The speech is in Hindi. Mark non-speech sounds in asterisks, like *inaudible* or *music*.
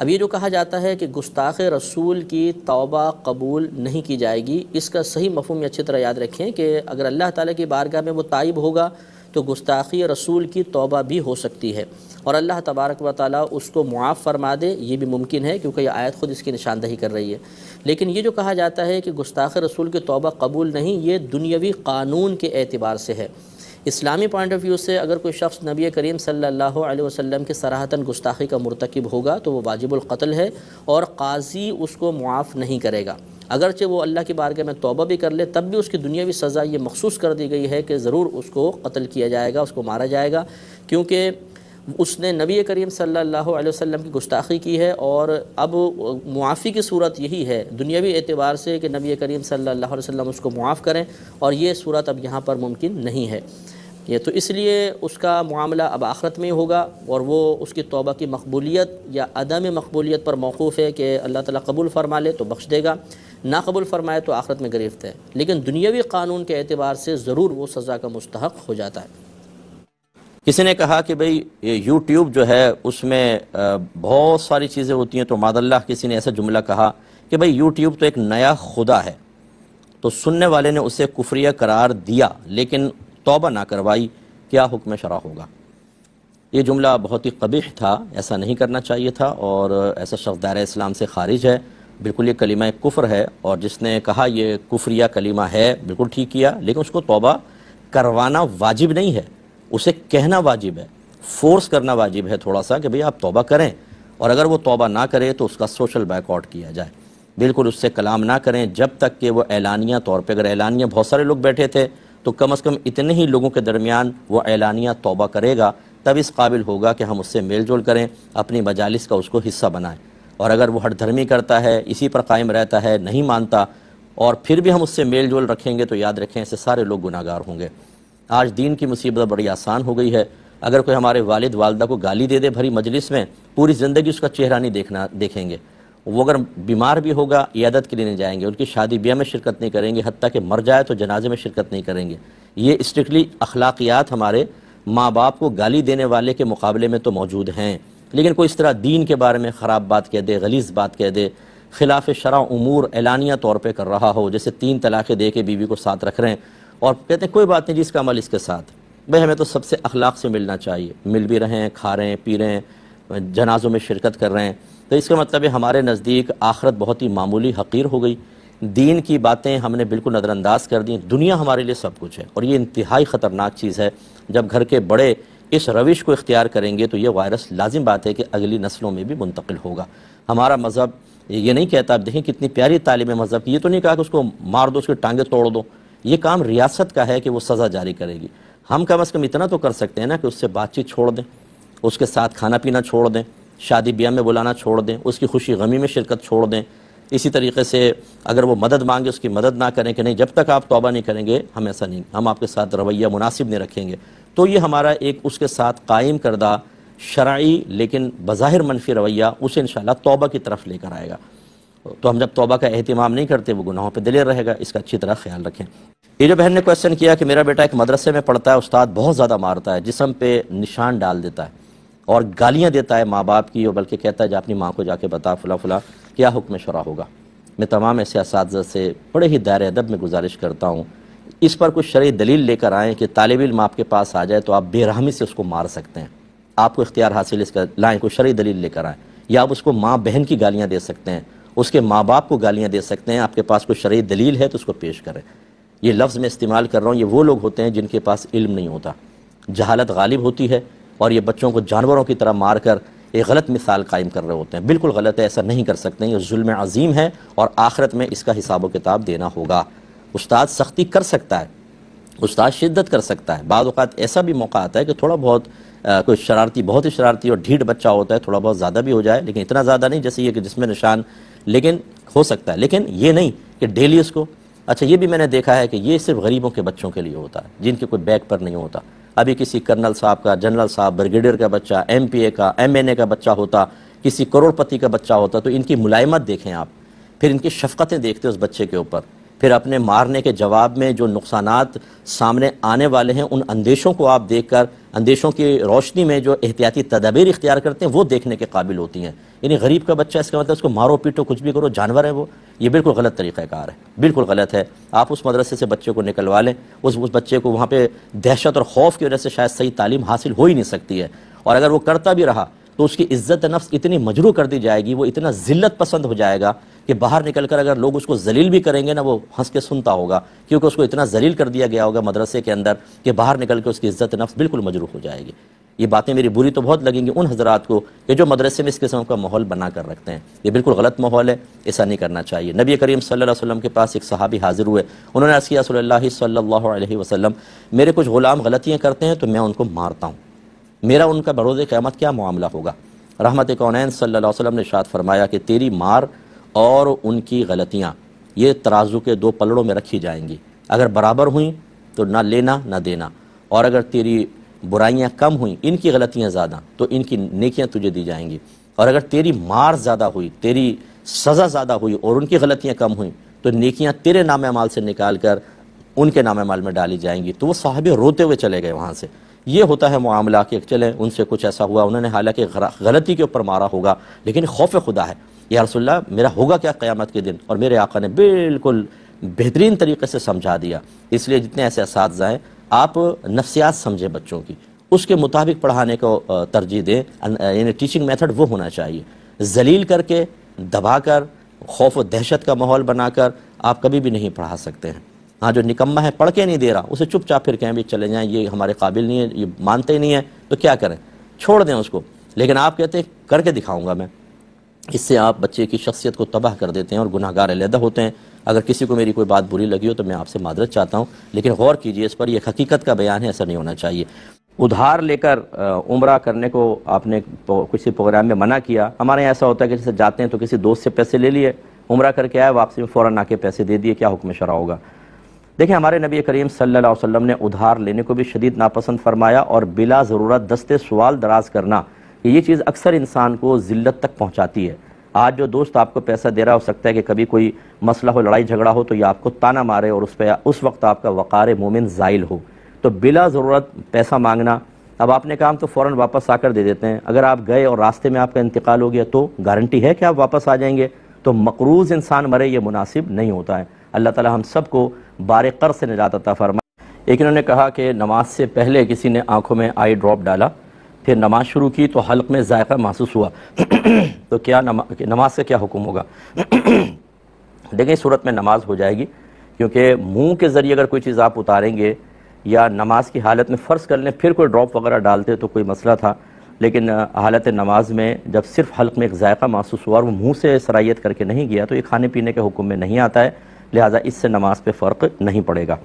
अब ये जो कहा जाता है कि गुस्ताख रसूल की तौबा कबूल नहीं की जाएगी इसका सही मफहम अच्छी तरह याद रखें कि अगर अल्लाह ताला की बारगाह में वो ताइब होगा तो गुस्ताखी रसूल की तौबा भी हो सकती है और अल्लाह तबारक व ताली उसको मुआफ़ फरमा दे ये भी मुमकिन है क्योंकि यह आयत ख़ुद इसकी निशानदही कर रही है लेकिन ये जो कहा जाता है कि गुस्ताख रसूल की तौबा कबूल नहीं ये दुनियावी कानून के एतबार से है इस्लामी पॉइंट ऑफ व्यू से अगर कोई शख्स नबी करीम सल्लल्लाहु अलैहि वसल्लम के सराहतन गुस्ताखी का मरतकब होगा तो वो कत्ल है और काजी उसको मुआफ़ नहीं करेगा अगरचे वो अल्लाह की बारगाह में तोबा भी कर ले तब भी उसकी दुनियावी सज़ा ये मखसूस कर दी गई है कि ज़रूर उसको कत्ल किया जाएगा उसको मारा जाएगा क्योंकि उसने नबी करीम सल्लल्लाहु अलैहि वसल्लम की गुस्ताखी की है और अब मुआफ़ी की सूरत यही है दुनियावी एतबार से कि नबी करीम सल्लल्लाहु अलैहि वसल्लम उसको मुआफ़ करें और ये सूरत अब यहाँ पर मुमकिन नहीं है ये तो इसलिए उसका मामला अब आखरत में होगा और वो उसकी तोबा की मकबूलियत या अदम मकबूलियत पर मौकूफ़ है कि अल्लाह ताला कबूल फरमा ले तो बख्श देगा ना कबूल फरमाए तो आखरत में गिरफ्त है लेकिन दुनियावी कानून के अतबार से ज़रूर वो सज़ा का मुस्तक हो जाता है किसी ने कहा कि भाई ये यूट्यूब जो है उसमें बहुत सारी चीज़ें होती हैं तो मादल्ला किसी ने ऐसा जुमला कहा कि भाई यूट्यूब तो एक नया खुदा है तो सुनने वाले ने उसे कुफरिया करार दिया लेकिन तोबा ना करवाई क्या हुक्म शरा होगा ये जुमला बहुत ही कबीह था ऐसा नहीं करना चाहिए था और ऐसा शख्स दायरा इस्लाम से खारिज है बिल्कुल ये कलीमा कुफ़्र है और जिसने कहा यह कुफ्रिया कलीमा है बिल्कुल ठीक किया लेकिन उसको तोबा करवाना वाजिब नहीं है उसे कहना वाजिब है फोर्स करना वाजिब है थोड़ा सा कि भाई आप तोबा करें और अगर वो तोबा ना करे तो उसका सोशल बैकआउट किया जाए बिल्कुल उससे कलाम ना करें जब तक कि वो ऐलानिया तौर पर अगर ऐलानिया बहुत सारे लोग बैठे थे तो कम अज़ कम इतने ही लोगों के दरमियान वो ऐलानिया तोबा करेगा तब इस काबिल होगा कि हम उससे मेल जोल करें अपनी मजालस का उसको हिस्सा बनाएं और अगर वो हटधर्मी करता है इसी पर कायम रहता है नहीं मानता और फिर भी हम उससे मेल जोल रखेंगे तो याद रखें ऐसे सारे लोग गुनागार होंगे आज दीन की मुसीबत बड़ी आसान हो गई है अगर कोई हमारे वालिद वालदा को गाली दे दे भरी मजलिस में पूरी ज़िंदगी उसका चेहरा नहीं देखना देखेंगे वो अगर बीमार भी होगा यादत के लिए नहीं जाएंगे उनकी शादी ब्याह में शिरकत नहीं करेंगे हती कि मर जाए तो जनाजे में शिरकत नहीं करेंगे ये स्ट्रिक्टली अखलाकियात हमारे माँ बाप को गाली देने वाले के मुकाबले में तो मौजूद हैं लेकिन कोई इस तरह दीन के बारे में ख़राब बात कह दे गलीस बात कह दे खिलाफ शरा उमूर एलानिया तौर पर कर रहा हो जैसे तीन तलाक़ें दे के बीवी को साथ रख रहे हैं और कहते हैं कोई बात नहीं जी इसका अमल इसके साथ भाई हमें तो सबसे अखलाक से मिलना चाहिए मिल भी रहे हैं खा रहे हैं पी रहे हैं जनाजों में शिरकत कर रहे हैं तो इसका मतलब है हमारे नज़दीक आखरत बहुत ही मामूली हकीर हो गई दीन की बातें हमने बिल्कुल नज़रअंदाज कर दी दुनिया हमारे लिए सब कुछ है और ये इंतहाई ख़तरनाक चीज़ है जब घर के बड़े इस रविश को इख्तियार करेंगे तो ये वायरस लाजिम बात है कि अगली नस्लों में भी मुंतकिल होगा हमारा मज़हब ये नहीं कहता आप देखें कितनी प्यारी तालीम मज़हब की ये तो नहीं कहा कि उसको मार दो उसकी टांगे तोड़ दो ये काम रियासत का है कि वो सज़ा जारी करेगी हम कम अज़ कम इतना तो कर सकते हैं ना कि उससे बातचीत छोड़ दें उसके साथ खाना पीना छोड़ दें शादी ब्याह में बुलाना छोड़ दें उसकी खुशी गमी में शिरकत छोड़ दें इसी तरीके से अगर वो मदद मांगे उसकी मदद ना करें कि नहीं जब तक आप तोबा नहीं करेंगे हम ऐसा नहीं हम आपके साथ रवैया मुनासिब नहीं रखेंगे तो ये हमारा एक उसके साथ कायम करदा शराई लेकिन बज़ाहिर मनफी रवैया उसे इन तोबा की तरफ लेकर आएगा तो हम जब तोबा का अहतमाम नहीं करते वो गुनाहों पर दिलेर रहेगा इसका अच्छी तरह ख्याल रखें ये जो बहन ने क्वेश्चन किया कि मेरा बेटा एक मदरसे में पढ़ता है उस्ताद बहुत ज़्यादा मारता है जिसम पे निशान डाल देता है और गालियाँ देता है माँ बाप की और बल्कि कहता है जा अपनी माँ को जाके बता फुला फुला क्या हुक्म शरा होगा मैं तमाम ऐसे इस से बड़े ही दायरे अदब में गुजारिश करता हूँ इस पर कुछ शर दलील लेकर आएँ कि तालब इम आपके पास आ जाए तो आप बेरहमी से उसको मार सकते हैं आपको इख्तियार हासिल इसका लाएँ कोई शर दलील लेकर आएँ या आप उसको माँ बहन की गालियाँ दे सकते हैं उसके माँ बाप को गालियाँ दे सकते हैं आपके पास कोई शर्य दलील है तो उसको पेश करें ये लफ्ज़ मैं इस्तेमाल कर रहा हूँ ये वो लोग होते हैं जिनके पास इल्म नहीं होता जहालत गालिब होती है और ये बच्चों को जानवरों की तरह मार कर एक गलत मिसाल कायम कर रहे होते हैं बिल्कुल गलत है ऐसा नहीं कर सकते ये जुल्म अजीम है और आखिरत में इसका हिसाब किताब देना होगा उस्ताद सख्ती कर सकता है उस्ताद शिद्दत कर सकता है बाद ऐसा भी मौका आता है कि थोड़ा बहुत आ, कोई शरारती बहुत ही शरारती और ढीठ बच्चा होता है थोड़ा बहुत ज़्यादा भी हो जाए लेकिन इतना ज़्यादा नहीं जैसे ये कि जिसमें निशान लेकिन हो सकता है लेकिन ये नहीं कि डेली उसको अच्छा ये भी मैंने देखा है कि ये सिर्फ गरीबों के बच्चों के लिए होता है जिनके कोई बैग पर नहीं होता अभी किसी कर्नल साहब का जनरल साहब ब्रिगेडियर का बच्चा एम का एम का बच्चा होता किसी करोड़पति का बच्चा होता तो इनकी मुलायमत देखें आप फिर इनकी शफकतें देखते उस बच्चे के ऊपर फिर अपने मारने के जवाब में जो नुकसान सामने आने वाले हैं उन अंदेशों को आप देख कर अंदेशों की रोशनी में जो एहतियाती तदाबीर इख्तियार करते हैं वो देखने के काबिल होती हैं यानी गरीब का बच्चा इसका मतलब उसको मारो पीटो कुछ भी करो जानवर है वो ये बिल्कुल गलत तरीक़ाकार है बिल्कुल गलत है आप उस मदरसे से बच्चे को निकलवा लें उस उस बच्चे को वहाँ पर दहशत और खौफ की वजह से शायद सही तालीम हासिल हो ही नहीं सकती है और अगर वो करता भी रहा तो उसकी इज्जत नफ्स इतनी मजरू कर दी जाएगी वो इतना ज़िल्त पसंद हो जाएगा कि बाहर निकल कर अगर लोग उसको जलील भी करेंगे ना वो हंस के सुनता होगा क्योंकि उसको इतना जलील कर दिया गया होगा मदरसे के अंदर कि बाहर निकल के उसकी इज्जत नफ्स बिल्कुल मजरूह हो जाएगी ये बातें मेरी बुरी तो बहुत लगेंगी उन हजरात को कि जो मदरसे में इस किस्म का माहौल बना कर रखते हैं ये बिल्कुल गलत माहौल है ऐसा नहीं करना चाहिए नबी करीम सल्लल्लाहु अलैहि वसल्लम के पास एक सहाबी हाजिर हुए उन्होंने अर्सिया सल्लल्लाहु अलैहि वसल्लम मेरे कुछ ग़ुलाम गलतियाँ करते हैं तो मैं उनको मारता हूँ मेरा उनका बरोज़ क़्यामत क्या मामला होगा रहमत कौन सल्ला वसलम ने शाद फरमाया कि तेरी मार और उनकी गलतियाँ ये तराजू के दो पलड़ों में रखी जाएंगी अगर बराबर हुई तो ना लेना ना देना और अगर तेरी बुराइयाँ कम हुई इनकी गलतियाँ ज़्यादा तो इनकी नेकियाँ तुझे दी जाएंगी और अगर तेरी मार ज़्यादा हुई तेरी सज़ा ज़्यादा हुई और उनकी गलतियाँ कम हुई तो नेकियाँ तेरे नाम माल से निकाल कर उनके नाम माल में डाली जाएंगी तो वो साहब रोते हुए चले गए वहाँ से ये होता है मामला कि चले उनसे कुछ ऐसा हुआ उन्होंने हालांकि गलती के ऊपर मारा होगा लेकिन खौफ खुदा है या रसोल्ला मेरा होगा क्या क़्यामत के दिन और मेरे आका ने बिल्कुल बेहतरीन तरीके से समझा दिया इसलिए जितने ऐसे इस हैं आप नफ्सियात समझें बच्चों की उसके मुताबिक पढ़ाने को तरजीह दें यानी टीचिंग मेथड वो होना चाहिए जलील करके दबा कर खौफ व दहशत का माहौल बनाकर आप कभी भी नहीं पढ़ा सकते हैं हाँ जो निकम्मा है पढ़ के नहीं दे रहा उसे चुपचाप फिर कहें भी चले जाएं ये हमारे काबिल नहीं है ये मानते नहीं हैं तो क्या करें छोड़ दें उसको लेकिन आप कहते हैं करके दिखाऊंगा मैं इससे आप बच्चे की शख्सियत को तबाह कर देते हैं और गुनाहगार अलहदा होते हैं अगर किसी को मेरी कोई बात बुरी लगी हो तो मैं आपसे मादरत चाहता हूँ लेकिन गौर कीजिए इस पर यह हकीकत का बयान है ऐसा नहीं होना चाहिए उधार लेकर उम्र करने को आपने किसी प्रोग्राम में मना किया हमारे यहाँ ऐसा होता है कि जैसे जाते हैं तो किसी दोस्त से पैसे ले लिए उम्र करके आए वापसी में फ़ौरन आके पैसे दे दिए क्या हुक्म शरा होगा देखिए हमारे नबी करीम सल्लल्लाहु अलैहि वसल्लम ने उधार लेने को भी शदीद नापसंद फरमाया और बिला ज़रूरत दस्ते सवाल दराज करना कि ये चीज़ अक्सर इंसान को ज़िल्लत तक पहुँचाती है आज जो दोस्त आपको पैसा दे रहा हो सकता है कि कभी कोई मसला हो लड़ाई झगड़ा हो तो ये आपको ताना मारे और उस पर उस वक्त आपका वक़ार मोमिन ज़ाइल हो तो बिला ज़रूरत पैसा मांगना अब आपने काम तो फ़ौर वापस आकर दे देते हैं अगर आप गए और रास्ते में आपका इंतकाल हो गया तो गारंटी है कि आप वापस आ जाएंगे तो मकरूज़ इंसान मरे ये मुनासिब नहीं होता है अल्लाह ताला हम सबको बार कर से निजात अता फरमा एक इन्होंने कहा कि नमाज से पहले किसी ने आंखों में आई ड्रॉप डाला फिर नमाज शुरू की तो हल्क में जायका महसूस हुआ *clears throat* तो क्या नमा, नमाज से क्या हुक्म होगा *clears throat* देखें सूरत में नमाज हो जाएगी क्योंकि मुंह के ज़रिए अगर कोई चीज़ आप उतारेंगे या नमाज की हालत में फ़र्ज़ कर लें फिर कोई ड्रॉप वगैरह डालते तो कोई मसला था लेकिन हालत नमाज में जब सिर्फ हल्क में एक जायका महसूस हुआ और वो मुँह से सराहियत करके नहीं गया तो ये खाने पीने के हुक्म में नहीं आता है लिहाजा इससे नमाज पे फ़र्क नहीं पड़ेगा